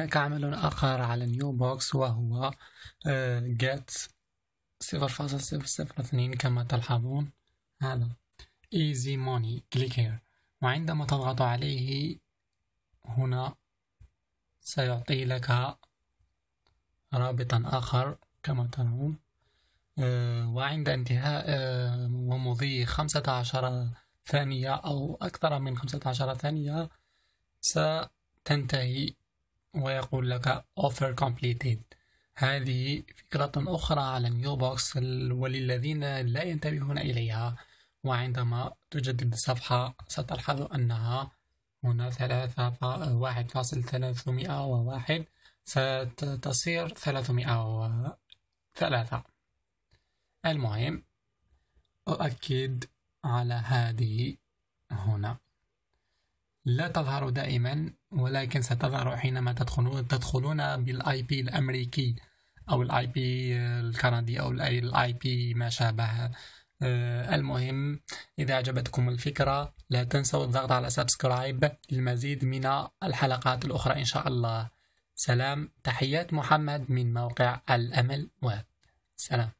هناك عمل آخر على نيو بوكس وهو جيت آه، صفر صفر فاصل صفر اثنين كما تلاحظون هذا ايزي موني كليك هير وعندما تضغط عليه هنا سيعطي لك رابطا آخر كما ترون آه، وعند انتهاء آه، ومضي خمسة عشر ثانية أو أكثر من خمسة عشر ثانية ستنتهي ويقول لك offer completed هذه فكرة أخرى على نيو بوكس وللذين لا ينتبهون إليها وعندما تجدد الصفحة ستلحظ أنها هنا ثلاثة واحد فاصل ثلاثمائة وواحد ستصير ثلاثمائة وثلاثة المهم أؤكد على هذه لا تظهر دائما ولكن ستظهر حينما تدخلون تدخلون بالاي بي الامريكي او الاي بي الكندي او الاي بي ما شابه آه، المهم إذا عجبتكم الفكرة لا تنسوا الضغط على سبسكرايب للمزيد من الحلقات الأخرى إن شاء الله سلام تحيات محمد من موقع الأمل و سلام